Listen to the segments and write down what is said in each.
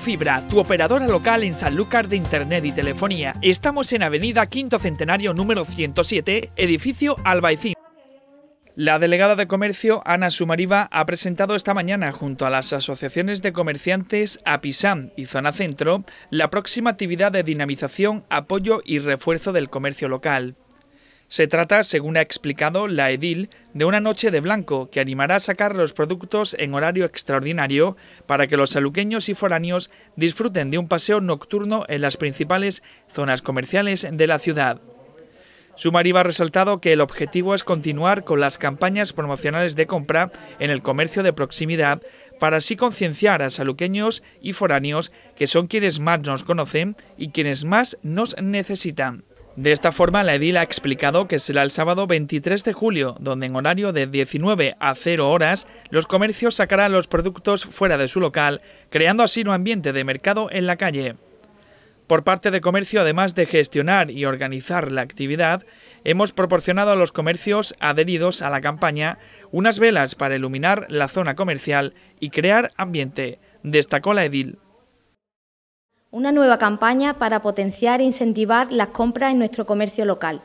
Fibra, tu operadora local en Sanlúcar de Internet y Telefonía. Estamos en Avenida Quinto Centenario número 107, edificio Albaicín. La delegada de Comercio, Ana Sumariva, ha presentado esta mañana junto a las asociaciones de comerciantes APISAM y Zona Centro la próxima actividad de dinamización, apoyo y refuerzo del comercio local. Se trata, según ha explicado la edil, de una noche de blanco que animará a sacar los productos en horario extraordinario para que los saluqueños y foráneos disfruten de un paseo nocturno en las principales zonas comerciales de la ciudad. Sumariva ha resaltado que el objetivo es continuar con las campañas promocionales de compra en el comercio de proximidad para así concienciar a saluqueños y foráneos que son quienes más nos conocen y quienes más nos necesitan. De esta forma, la edil ha explicado que será el sábado 23 de julio, donde en horario de 19 a 0 horas, los comercios sacarán los productos fuera de su local, creando así un ambiente de mercado en la calle. Por parte de comercio, además de gestionar y organizar la actividad, hemos proporcionado a los comercios adheridos a la campaña unas velas para iluminar la zona comercial y crear ambiente, destacó la edil una nueva campaña para potenciar e incentivar las compras en nuestro comercio local.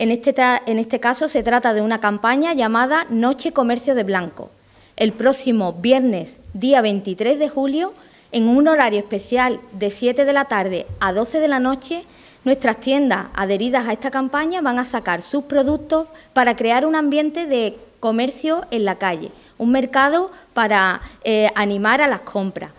Este en este, caso se trata de una campaña llamada Noche Comercio de Blanco. El próximo viernes, día 23 de julio, en un horario especial de 7 de la tarde a 12 de la noche, nuestras tiendas adheridas a esta campaña van a sacar sus productos para crear un ambiente de comercio en la calle, un mercado para eh, animar a las compras.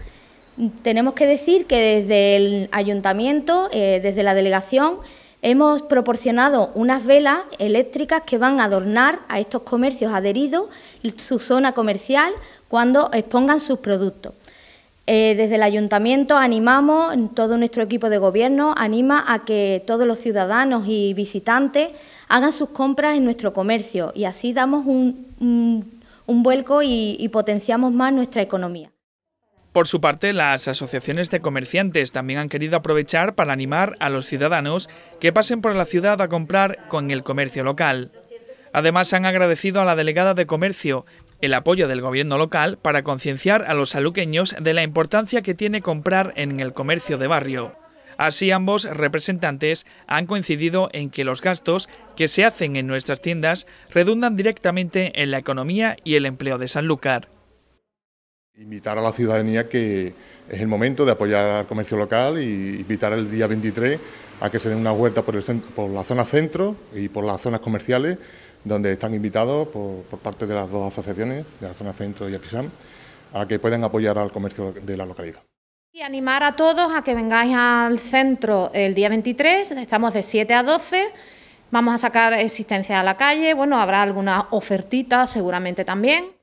Tenemos que decir que desde el ayuntamiento, eh, desde la delegación, hemos proporcionado unas velas eléctricas que van a adornar a estos comercios adheridos su zona comercial cuando expongan sus productos. Eh, desde el ayuntamiento animamos, todo nuestro equipo de gobierno anima a que todos los ciudadanos y visitantes hagan sus compras en nuestro comercio y así damos un, vuelco y potenciamos más nuestra economía. Por su parte, las asociaciones de comerciantes también han querido aprovechar para animar a los ciudadanos que pasen por la ciudad a comprar con el comercio local. Además, han agradecido a la delegada de comercio el apoyo del gobierno local para concienciar a los aluqueños de la importancia que tiene comprar en el comercio de barrio. Así ambos representantes han coincidido en que los gastos que se hacen en nuestras tiendas redundan directamente en la economía y el empleo de Sanlúcar. Invitar a la ciudadanía que es el momento de apoyar al comercio local y invitar el día 23 a que se den una vuelta por, la zona centro y por las zonas comerciales donde están invitados por, parte de las dos asociaciones, de la zona centro y Apisam, a que puedan apoyar al comercio de la localidad. Y animar a todos a que vengáis al centro el día 23, estamos de 7 a 12 vamos a sacar existencia a la calle, bueno, habrá alguna ofertita seguramente también.